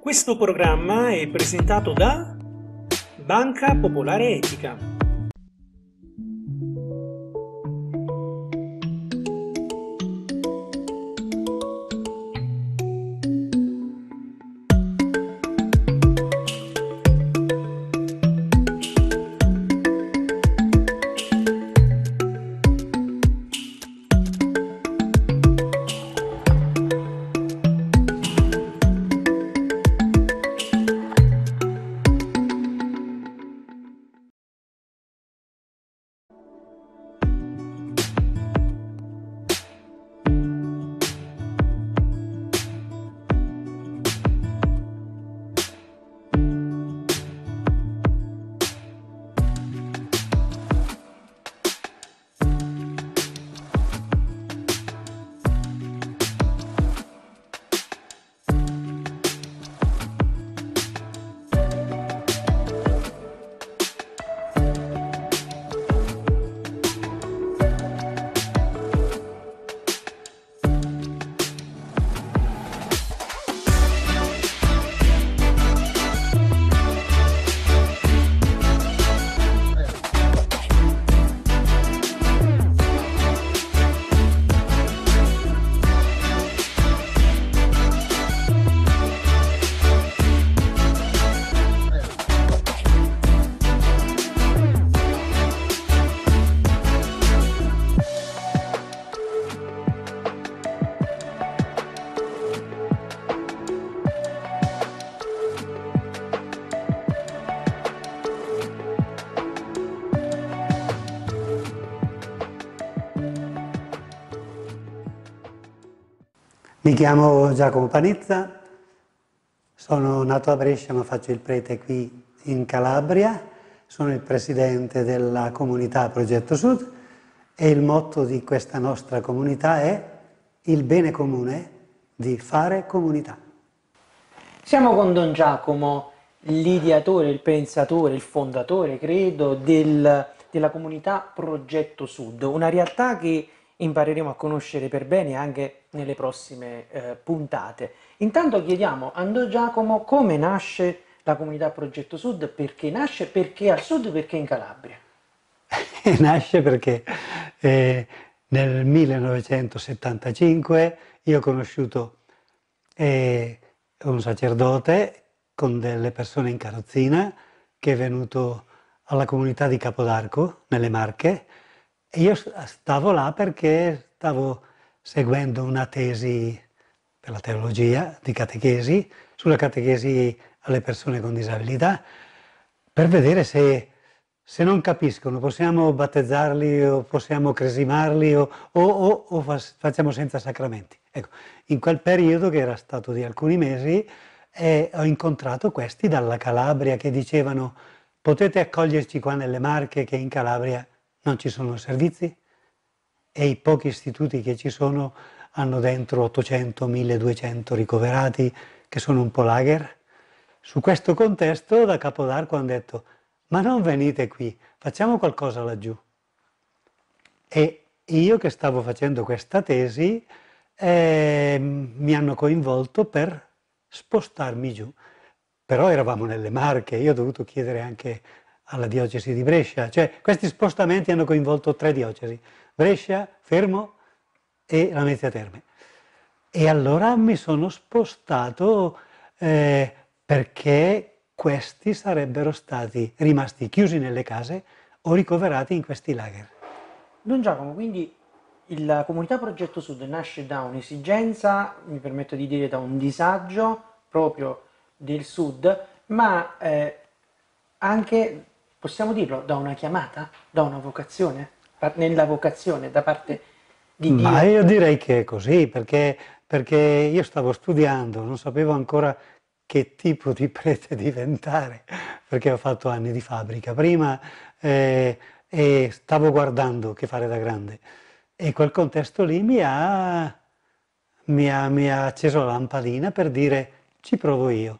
Questo programma è presentato da Banca Popolare Etica. chiamo Giacomo Panizza, sono nato a Brescia ma faccio il prete qui in Calabria, sono il presidente della comunità Progetto Sud e il motto di questa nostra comunità è il bene comune di fare comunità. Siamo con Don Giacomo, l'ideatore, il pensatore, il fondatore, credo, del, della comunità Progetto Sud, una realtà che impareremo a conoscere per bene anche nelle prossime eh, puntate. Intanto chiediamo a Ando Giacomo come nasce la comunità Progetto Sud, perché nasce, perché al sud, perché in Calabria. nasce perché eh, nel 1975 io ho conosciuto eh, un sacerdote con delle persone in carrozzina che è venuto alla comunità di Capodarco, nelle Marche, e io stavo là perché stavo seguendo una tesi per la teologia di catechesi, sulla catechesi alle persone con disabilità, per vedere se, se non capiscono possiamo battezzarli o possiamo cresimarli o, o, o, o facciamo senza sacramenti. Ecco, in quel periodo, che era stato di alcuni mesi, eh, ho incontrato questi dalla Calabria che dicevano potete accoglierci qua nelle Marche che in Calabria non ci sono servizi? e i pochi istituti che ci sono hanno dentro 800-1200 ricoverati che sono un po' lager. Su questo contesto da Capodarco hanno detto ma non venite qui, facciamo qualcosa laggiù. E io che stavo facendo questa tesi eh, mi hanno coinvolto per spostarmi giù. Però eravamo nelle Marche, io ho dovuto chiedere anche alla diocesi di Brescia, cioè questi spostamenti hanno coinvolto tre diocesi, Brescia, Fermo e la Lamezia Terme. E allora mi sono spostato eh, perché questi sarebbero stati rimasti chiusi nelle case o ricoverati in questi lager. Don Giacomo, quindi la comunità Progetto Sud nasce da un'esigenza, mi permetto di dire da un disagio proprio del Sud, ma eh, anche possiamo dirlo, da una chiamata, da una vocazione, nella vocazione da parte di Dio? Ma io direi che è così, perché, perché io stavo studiando, non sapevo ancora che tipo di prete diventare, perché ho fatto anni di fabbrica prima eh, e stavo guardando che fare da grande. E quel contesto lì mi ha, mi ha, mi ha acceso la lampadina per dire ci provo io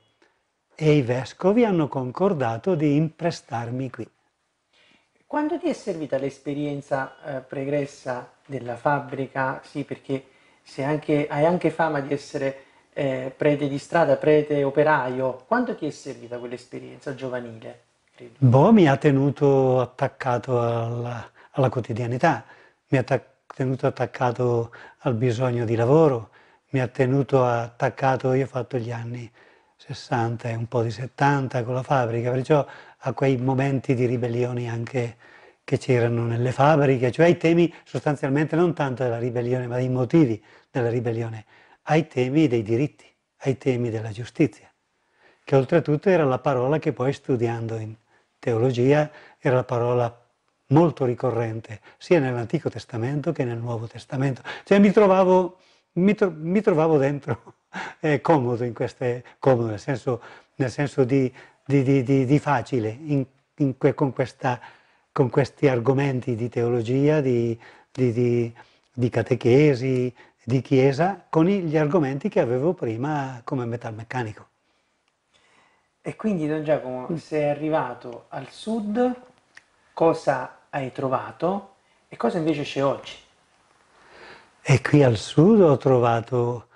e i vescovi hanno concordato di imprestarmi qui. Quando ti è servita l'esperienza eh, pregressa della fabbrica? Sì, perché anche, hai anche fama di essere eh, prete di strada, prete operaio. Quando ti è servita quell'esperienza giovanile? Credo? Boh, mi ha tenuto attaccato alla, alla quotidianità, mi ha attac tenuto attaccato al bisogno di lavoro, mi ha tenuto attaccato, io ho fatto gli anni 60 e un po' di 70 con la fabbrica, perciò a quei momenti di ribellioni anche che c'erano nelle fabbriche, cioè ai temi sostanzialmente non tanto della ribellione ma dei motivi della ribellione, ai temi dei diritti, ai temi della giustizia, che oltretutto era la parola che poi studiando in teologia era la parola molto ricorrente sia nell'Antico Testamento che nel Nuovo Testamento, cioè mi trovavo, mi tro- mi trovavo dentro è comodo in queste, comodo nel senso, nel senso di, di, di, di, facile, in, in, con, questa, con, questi argomenti di teologia, di, catechesi, di chiesa, con gli argomenti che avevo prima come metalmeccanico. E quindi Don Giacomo, mm. sei arrivato al sud, cosa hai trovato e cosa invece c'è oggi? E qui al sud ho trovato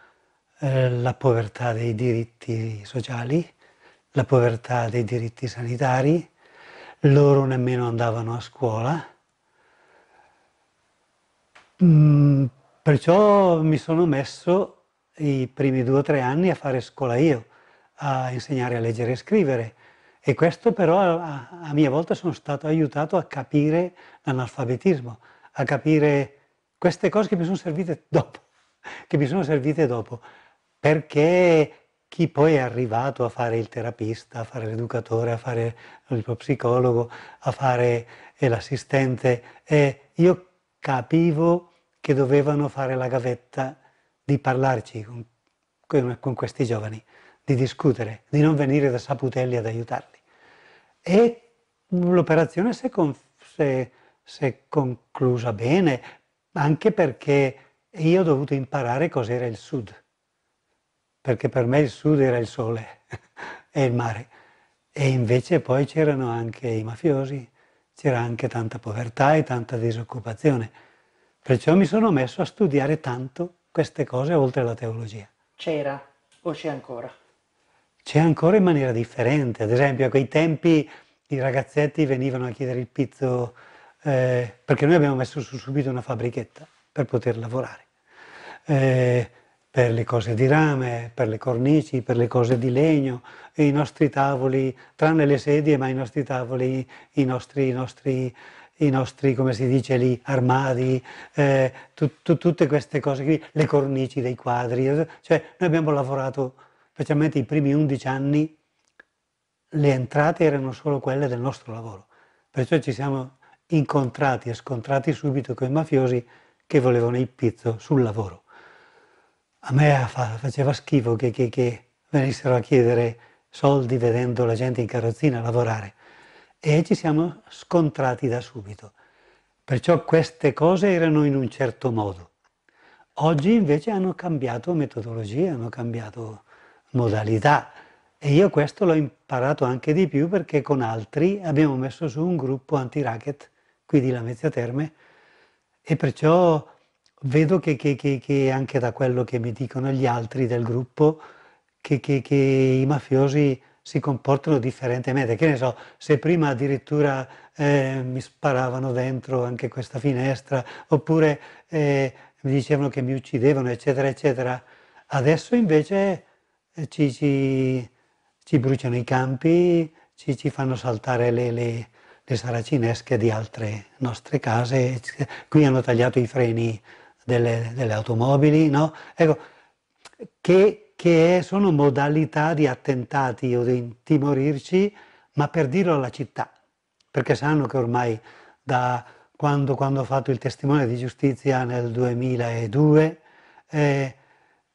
eh, la povertà dei diritti sociali, la povertà dei diritti sanitari, loro nemmeno andavano a scuola. Mm, perciò mi sono messo i primi due o tre anni a fare scuola io, a insegnare a leggere e scrivere. E questo però a, a mia volta sono stato aiutato a capire l'analfabetismo, a capire queste cose che mi sono servite dopo, che mi sono servite dopo perché chi poi è arrivato a fare il terapista, a fare l'educatore, a fare lo psicologo, a fare eh, l'assistente, eh, io capivo che dovevano fare la gavetta di parlarci con, con questi giovani, di discutere, di non venire da Saputelli ad aiutarli. E l'operazione si è, con, conclusa bene, anche perché io ho dovuto imparare cos'era il Sud perché per me il sud era il sole e il mare. E invece poi c'erano anche i mafiosi, c'era anche tanta povertà e tanta disoccupazione. Perciò mi sono messo a studiare tanto queste cose oltre alla teologia. C'era o c'è ancora? C'è ancora in maniera differente. Ad esempio, a quei tempi i ragazzetti venivano a chiedere il pizzo eh, perché noi abbiamo messo su subito una fabbrichetta per poter lavorare. Eh, per le cose di rame, per le cornici, per le cose di legno, i nostri tavoli, tranne le sedie, ma i nostri tavoli, i nostri, i nostri, i nostri come si dice lì, armadi, eh, tu, tu, tutte queste cose qui, le cornici dei quadri. Cioè noi abbiamo lavorato, specialmente i primi 11 anni, le entrate erano solo quelle del nostro lavoro. Perciò ci siamo incontrati e scontrati subito con i mafiosi che volevano il pizzo sul lavoro. A me faceva schifo che, che, che venissero a chiedere soldi vedendo la gente in carrozzina lavorare e ci siamo scontrati da subito. Perciò queste cose erano in un certo modo. Oggi invece hanno cambiato metodologia, hanno cambiato modalità e io questo l'ho imparato anche di più perché con altri abbiamo messo su un gruppo anti-racket qui di Lamezia Terme e perciò vedo che, che, che, che, anche da quello che mi dicono gli altri del gruppo, che, i mafiosi si comportano differentemente. Che ne so, se prima addirittura eh, mi sparavano dentro anche questa finestra, oppure eh, mi dicevano che mi uccidevano, eccetera, eccetera. Adesso invece eh, ci, ci, ci bruciano i campi, ci, ci fanno saltare le, le le saracinesche di altre nostre case, qui hanno tagliato i freni delle, delle automobili, no? ecco, che, che sono modalità di attentati o di intimorirci, ma per dirlo alla città, perché sanno che ormai da quando, quando ho fatto il testimone di giustizia nel 2002, eh,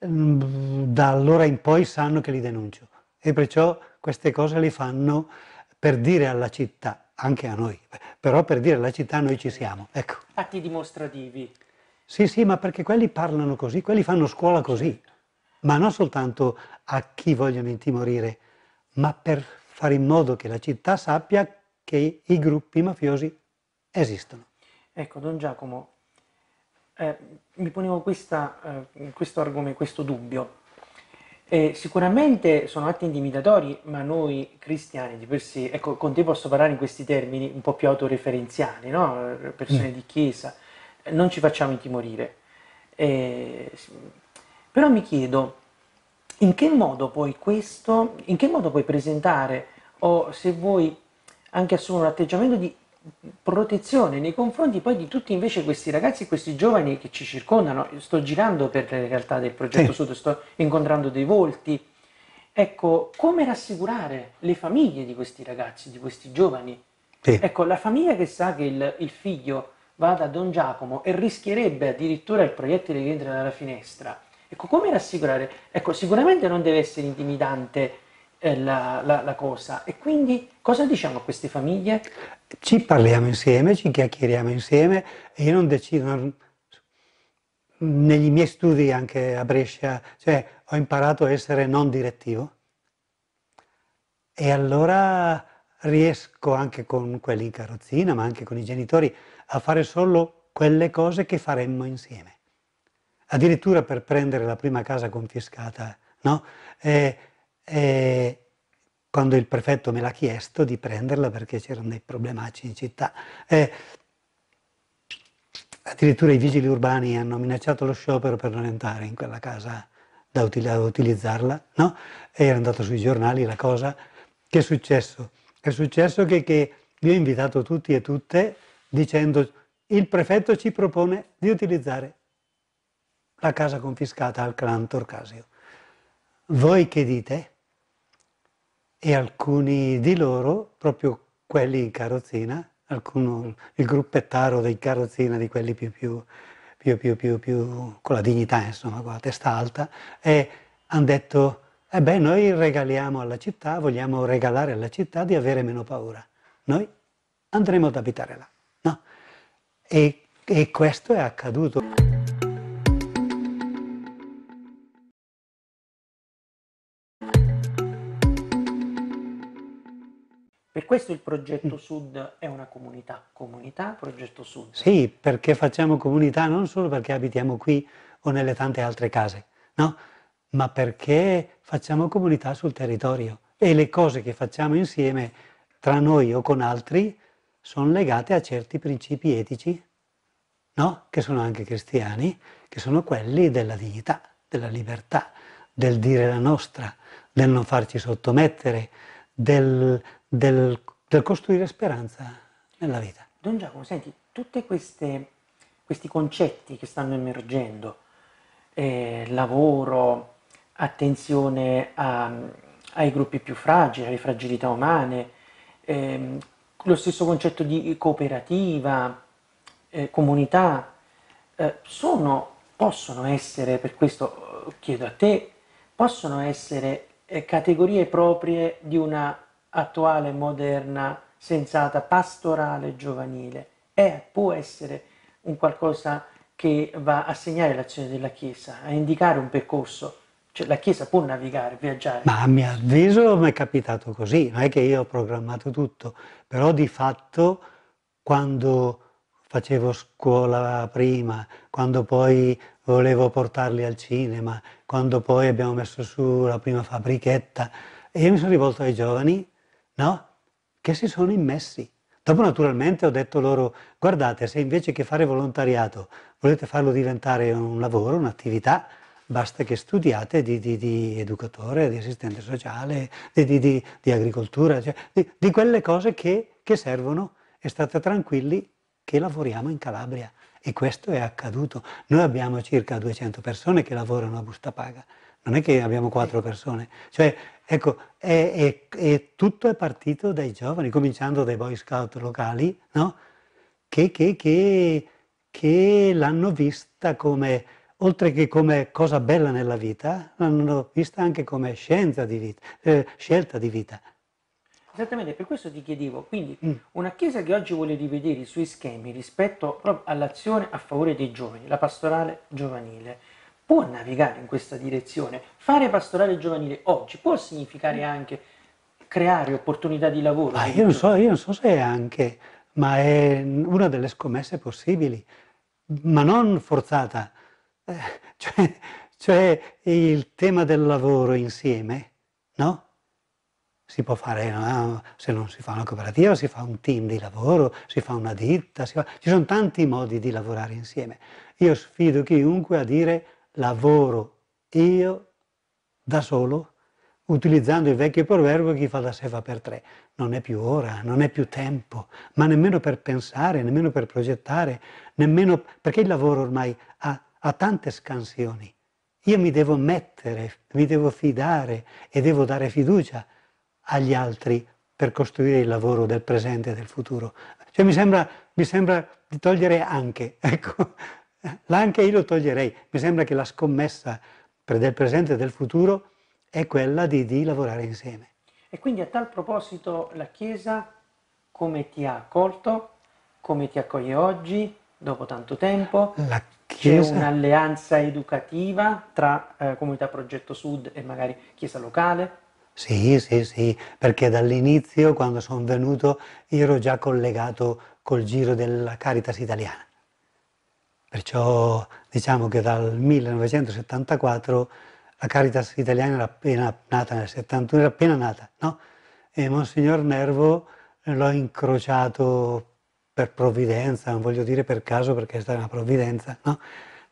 mm, da allora in poi sanno che li denuncio e perciò queste cose le fanno per dire alla città, anche a noi, però per dire alla città noi ci siamo. Ecco. Atti dimostrativi. Sì, sì, ma perché quelli parlano così, quelli fanno scuola così, ma non soltanto a chi vogliono intimorire, ma per fare in modo che la città sappia che i gruppi mafiosi esistono. Ecco, Don Giacomo, eh, mi ponevo questa, eh, questo argomento, questo dubbio. Eh, sicuramente sono atti intimidatori, ma noi cristiani di per sé, ecco, con te posso parlare in questi termini un po' più autoreferenziali, no? persone mm. di chiesa, non ci facciamo intimorire. Eh, però mi chiedo in che modo puoi questo, in che modo puoi presentare o se vuoi anche assumere un atteggiamento di protezione nei confronti poi di tutti invece questi ragazzi, questi giovani che ci circondano. Sto girando per le realtà del progetto sì. Sud, sto incontrando dei volti. Ecco, come rassicurare le famiglie di questi ragazzi, di questi giovani? Sì. Ecco, la famiglia che sa che il, il figlio vada a Don Giacomo e rischierebbe addirittura il proiettile di entrare dalla finestra. Ecco, come rassicurare? Ecco, sicuramente non deve essere intimidante eh, la, la, la, cosa. E quindi cosa diciamo a queste famiglie? Ci parliamo insieme, ci chiacchieriamo insieme e io non decido. Non... Negli miei studi anche a Brescia, cioè, ho imparato a essere non direttivo e allora riesco anche con quelli in carrozzina, ma anche con i genitori, a fare solo quelle cose che faremmo insieme. Addirittura per prendere la prima casa confiscata, no? E, e, quando il prefetto me l'ha chiesto di prenderla perché c'erano dei problematici in città. E, addirittura i vigili urbani hanno minacciato lo sciopero per non entrare in quella casa da utilizzarla, no? E era andata sui giornali la cosa. Che è successo? È successo che, che io ho invitato tutti e tutte dicendo il prefetto ci propone di utilizzare la casa confiscata al clan Torcasio. Voi che dite? E alcuni di loro, proprio quelli in carrozzina, alcuno, il gruppettaro dei carrozzina, di quelli più, più, più, più, con la dignità, insomma, con la testa alta, e hanno detto, eh beh, noi regaliamo alla città, vogliamo regalare alla città di avere meno paura. Noi andremo ad abitare là. E, e questo è accaduto. Per questo il Progetto mm. Sud è una comunità, comunità, Progetto Sud. Sì, perché facciamo comunità non solo perché abitiamo qui o nelle tante altre case, no? ma perché facciamo comunità sul territorio e le cose che facciamo insieme tra noi o con altri sono legate a certi principi etici, no? che sono anche cristiani, che sono quelli della dignità, della libertà, del dire la nostra, del non farci sottomettere, del, del, del costruire speranza nella vita. Don Giacomo, senti, tutti questi concetti che stanno emergendo, eh, lavoro, attenzione a, ai gruppi più fragili, alle fragilità umane, eh, lo stesso concetto di cooperativa, eh, comunità, eh, sono, possono essere, per questo eh, chiedo a te, possono essere eh, categorie proprie di una attuale, moderna, sensata, pastorale giovanile. È, può essere un qualcosa che va a segnare l'azione della Chiesa, a indicare un percorso. Cioè, la Chiesa può navigare, viaggiare. Ma a mio avviso mi è capitato così, non è che io ho programmato tutto però di fatto quando facevo scuola prima, quando poi volevo portarli al cinema, quando poi abbiamo messo su la prima fabbrichetta, e io mi sono rivolto ai giovani, no? Che si sono immessi. Dopo naturalmente ho detto loro, guardate, se invece che fare volontariato volete farlo diventare un lavoro, un'attività, basta che studiate di, di, di educatore, di assistente sociale, di, di agricoltura, cioè di, quelle cose che, che servono e state tranquilli che lavoriamo in Calabria. E questo è accaduto. Noi abbiamo circa 200 persone che lavorano a busta paga, non è che abbiamo quattro persone. Cioè, ecco, è, è, è, tutto è partito dai giovani, cominciando dai Boy Scout locali, no? che, che, che, che l'hanno vista come oltre che come cosa bella nella vita, l'hanno vista anche come scienza di vita, eh, scelta di vita. Esattamente, per questo ti chiedevo, quindi mm. una chiesa che oggi vuole rivedere i suoi schemi rispetto all'azione a favore dei giovani, la pastorale giovanile, può navigare in questa direzione? Fare pastorale giovanile oggi può significare anche creare opportunità di lavoro? Io non, so, io non so se è anche, ma è una delle scommesse possibili, ma non forzata eh, cioè, cioè, il tema del lavoro insieme, no? Si può fare, no? se non si fa una cooperativa, si fa un team di lavoro, si fa una ditta, fa... ci sono tanti modi di lavorare insieme. Io sfido chiunque a dire lavoro io da solo, utilizzando il vecchio proverbio chi fa da sé fa per tre. Non è più ora, non è più tempo, ma nemmeno per pensare, nemmeno per progettare, nemmeno perché il lavoro ormai ha ha tante scansioni. Io mi devo mettere, mi devo fidare e devo dare fiducia agli altri per costruire il lavoro del presente e del futuro. Cioè mi sembra, mi sembra di togliere anche, ecco, l'anche io lo toglierei. Mi sembra che la scommessa del presente e del futuro è quella di, di lavorare insieme. E quindi a tal proposito la Chiesa come ti ha accolto, come ti accoglie oggi, dopo tanto tempo? La Chiesa. C'è un'alleanza educativa tra eh, comunità Progetto Sud e magari Chiesa locale? Sì, sì, sì, perché dall'inizio, quando sono venuto, io ero già collegato col giro della Caritas italiana. Perciò diciamo che dal 1974 la Caritas italiana era appena nata, nel 71 era appena nata, no? E Monsignor Nervo l'ho incrociato per provvidenza, non voglio dire per caso perché è stata una provvidenza, no?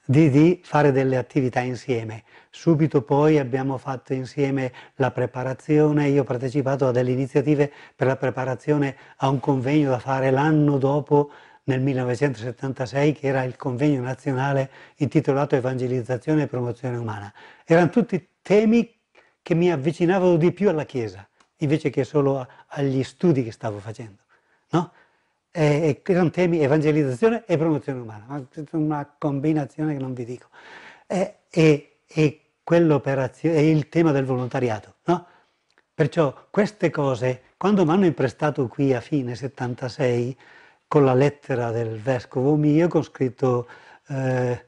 di, di, fare delle attività insieme. Subito poi abbiamo fatto insieme la preparazione, io ho partecipato a delle iniziative per la preparazione a un convegno da fare l'anno dopo, nel 1976, che era il convegno nazionale intitolato Evangelizzazione e promozione umana. Erano tutti temi che mi avvicinavano di più alla Chiesa, invece che solo agli studi che stavo facendo. No? eh, erano temi evangelizzazione e promozione umana, una combinazione che non vi dico. E, e, e quell'operazione, è il tema del volontariato, no? Perciò queste cose, quando mi hanno imprestato qui a fine 76, con la lettera del vescovo mio, con scritto eh,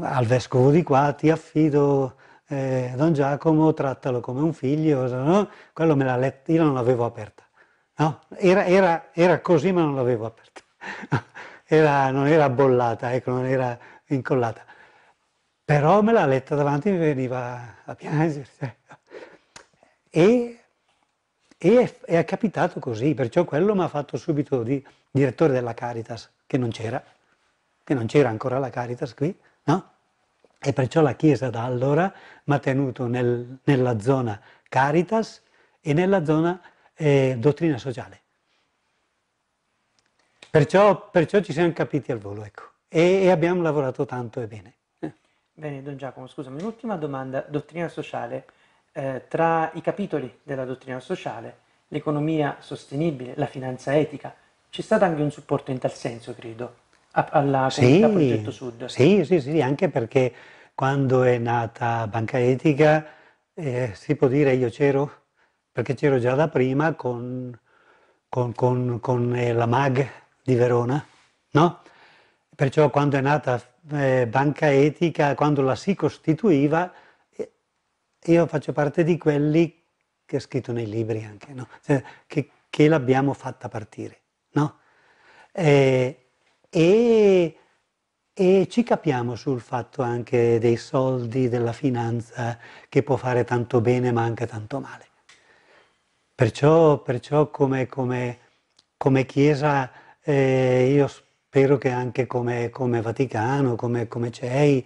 al vescovo di qua, ti affido eh, Don Giacomo, trattalo come un figlio, no? quello me l'ha letto, io non l'avevo aperta No? Era, era, era, così ma non l'avevo aperta, era, non era bollata, ecco, non era incollata. Però me l'ha letta davanti e mi veniva a piangere. Cioè. E, e, è, è capitato così, perciò quello mi ha fatto subito di direttore della Caritas, che non c'era, che non c'era ancora la Caritas qui, no? E perciò la Chiesa da allora mi ha tenuto nel, nella zona Caritas e nella zona eh, dottrina sociale. Perciò, perciò, ci siamo capiti al volo, ecco, e, e abbiamo lavorato tanto e bene. Eh. Bene, Don Giacomo, scusami, un'ultima domanda, dottrina sociale, eh, tra i capitoli della dottrina sociale, l'economia sostenibile, la finanza etica, c'è stato anche un supporto in tal senso, credo, alla comunità sì, Progetto Sud. Sì, sì, sì, anche perché quando è nata Banca Etica, eh, si può dire io c'ero, perché c'ero già da prima con, con, con, con eh, la MAG di Verona, no? Perciò quando è nata eh, Banca Etica, quando la si costituiva, eh, io faccio parte di quelli che ho scritto nei libri anche, no? cioè, che, che l'abbiamo fatta partire. No? E, eh, e, e, ci capiamo sul fatto anche dei soldi, della finanza, che può fare tanto bene ma anche tanto male. Perciò, perciò come, come, come, Chiesa eh, io spero che anche come, come Vaticano, come, CEI,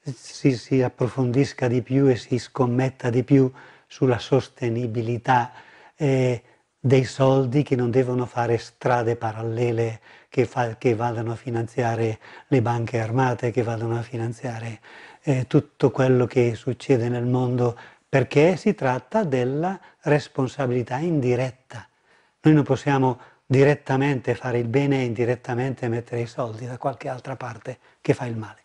si, si approfondisca di più e si scommetta di più sulla sostenibilità eh, dei soldi che non devono fare strade parallele che, fa, che, vadano a finanziare le banche armate, che vadano a finanziare eh, tutto quello che succede nel mondo perché si tratta della responsabilità indiretta. Noi non possiamo direttamente fare il bene e indirettamente mettere i soldi da qualche altra parte che fa il male,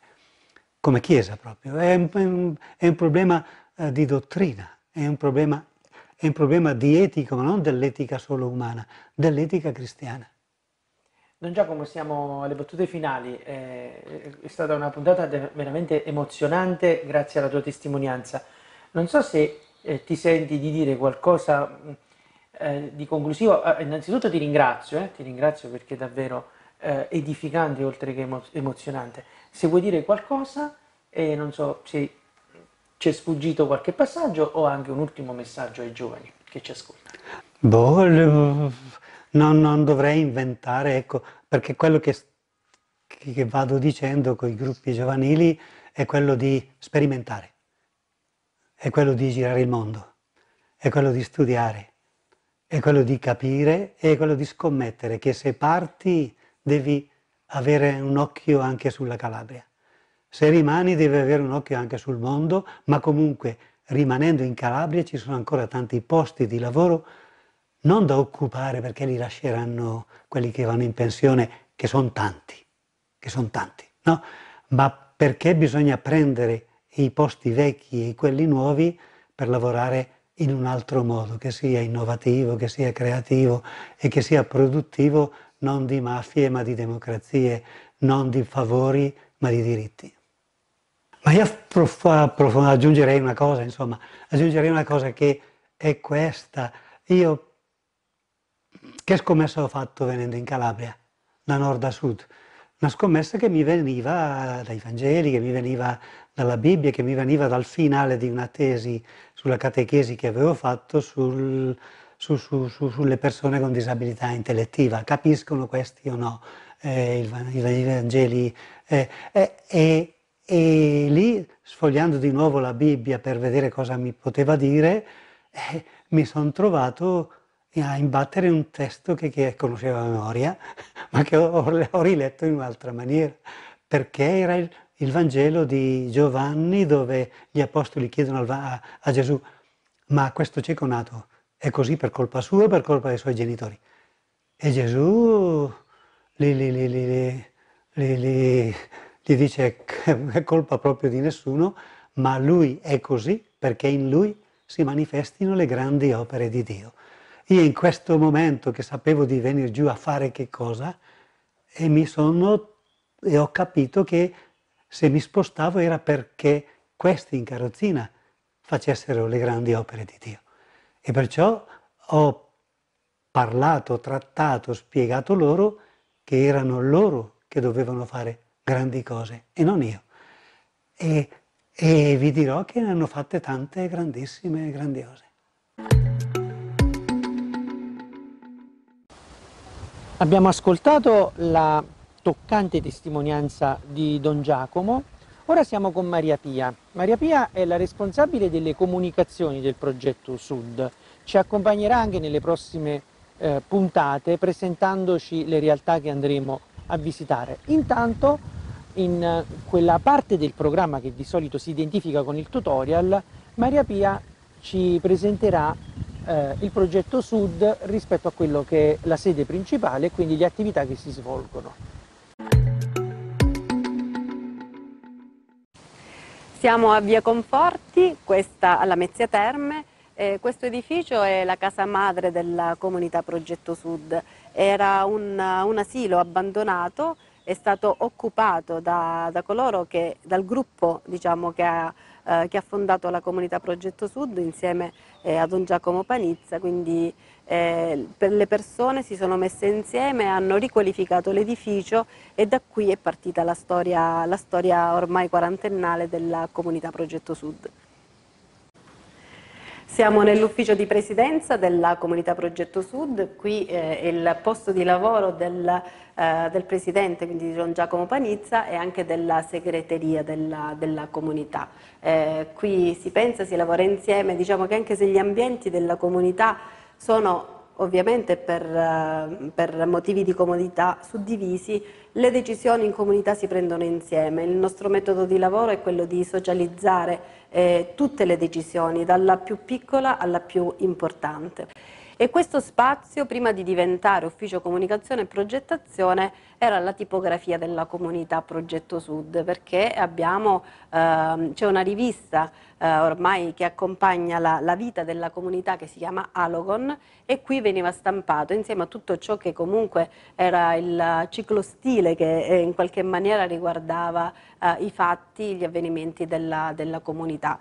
come Chiesa proprio. È un, è un problema eh, di dottrina, è un problema, è un problema di etica, ma non dell'etica solo umana, dell'etica cristiana. Don Giacomo, siamo alle battute finali, eh, è stata una puntata veramente emozionante grazie alla tua testimonianza. Non so se eh, ti senti di dire qualcosa mm, eh, di conclusivo. Eh, innanzitutto ti ringrazio, eh, ti ringrazio perché è davvero eh, edificante oltre che emo emozionante. Se vuoi dire qualcosa, e eh, non so se ci è sfuggito qualche passaggio o anche un ultimo messaggio ai giovani che ci ascoltano. Boh, no, non dovrei inventare, ecco, perché quello che, che vado dicendo con i gruppi giovanili è quello di sperimentare è quello di girare il mondo, è quello di studiare, è quello di capire e è quello di scommettere che se parti devi avere un occhio anche sulla Calabria. Se rimani devi avere un occhio anche sul mondo, ma comunque rimanendo in Calabria ci sono ancora tanti posti di lavoro non da occupare perché li lasceranno quelli che vanno in pensione, che sono tanti, che sono tanti, no? ma perché bisogna prendere i posti vecchi e quelli nuovi per lavorare in un altro modo, che sia innovativo, che sia creativo e che sia produttivo non di mafie ma di democrazie, non di favori ma di diritti. Ma io approf- approf- aggiungerei una cosa, insomma, aggiungerei una cosa che è questa. Io che scommessa ho fatto venendo in Calabria, da nord a sud? Una scommessa che mi veniva dai Vangeli, che mi veniva dalla Bibbia che mi veniva dal finale di una tesi sulla catechesi che avevo fatto sul, su, su, su, sulle persone con disabilità intellettiva. Capiscono questi o no eh, il, i Vangeli? Eh, eh, e lì, sfogliando di nuovo la Bibbia per vedere cosa mi poteva dire, eh, mi sono trovato a imbattere un testo che, che conoscevo a memoria, ma che ho, ho riletto in un'altra maniera, perché era il il Vangelo di Giovanni dove gli apostoli chiedono a, a Gesù ma questo cieco nato è così per colpa sua o per colpa dei suoi genitori? E Gesù li, li, li, gli dice che è colpa proprio di nessuno, ma lui è così perché in lui si manifestino le grandi opere di Dio. Io in questo momento che sapevo di venire giù a fare che cosa, e mi sono e ho capito che se mi spostavo era perché questi in carrozzina facessero le grandi opere di Dio. E perciò ho parlato, trattato, spiegato loro che erano loro che dovevano fare grandi cose e non io. E, e vi dirò che ne hanno fatte tante grandissime e grandiose. Abbiamo ascoltato la toccante testimonianza di Don Giacomo. Ora siamo con Maria Pia. Maria Pia è la responsabile delle comunicazioni del progetto Sud. Ci accompagnerà anche nelle prossime eh, puntate presentandoci le realtà che andremo a visitare. Intanto in eh, quella parte del programma che di solito si identifica con il tutorial, Maria Pia ci presenterà eh, il progetto Sud rispetto a quello che è la sede principale e quindi le attività che si svolgono. Siamo a Via Conforti, questa alla Mezzia Terme. Eh, questo edificio è la casa madre della comunità Progetto Sud. Era un, un asilo abbandonato, è stato occupato da, da coloro che, dal gruppo diciamo, che, ha, eh, che, ha, fondato la comunità Progetto Sud insieme eh, a Don Giacomo Panizza, quindi eh, le persone si sono messe insieme, hanno riqualificato l'edificio e da qui è partita la storia, la storia ormai quarantennale della comunità Progetto Sud. Siamo nell'ufficio di presidenza della comunità Progetto Sud, qui è eh, il posto di lavoro del, eh, del presidente, quindi di Don Giacomo Panizza e anche della segreteria della, della comunità. Eh, qui si pensa, si lavora insieme, diciamo che anche se gli ambienti della comunità sono ovviamente per, eh, per, motivi di comodità suddivisi, le decisioni in comunità si prendono insieme. Il nostro metodo di lavoro è quello di socializzare eh, tutte le decisioni, dalla più piccola alla più importante e questo spazio prima di diventare ufficio comunicazione e progettazione era la tipografia della comunità Progetto Sud perché ehm, c'è una rivista eh, ormai che accompagna la, la vita della comunità che si chiama Alogon e qui veniva stampato insieme a tutto ciò che comunque era il ciclostile che eh, in qualche maniera riguardava eh, i fatti, gli avvenimenti della, della comunità.